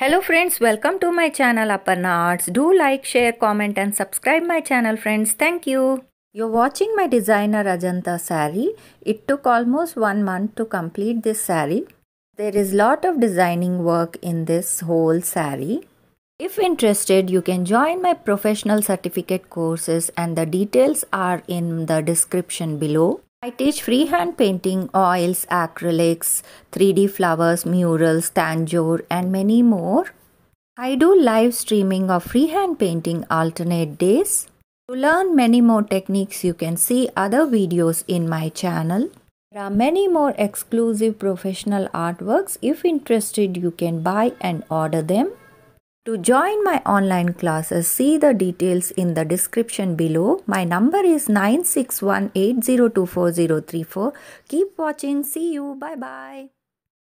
Hello friends, welcome to my channel Aparna Arts. Do like, share, comment and subscribe my channel friends. Thank you. You're watching my designer Ajanta sari. It took almost one month to complete this sari. There is lot of designing work in this whole sari. If interested, you can join my professional certificate courses and the details are in the description below. I teach freehand painting, oils, acrylics, 3D flowers, murals, tanjore, and many more. I do live streaming of freehand painting alternate days. To learn many more techniques, you can see other videos in my channel. There are many more exclusive professional artworks. If interested, you can buy and order them. To join my online classes, see the details in the description below. My number is 9618024034. Keep watching. See you. Bye bye.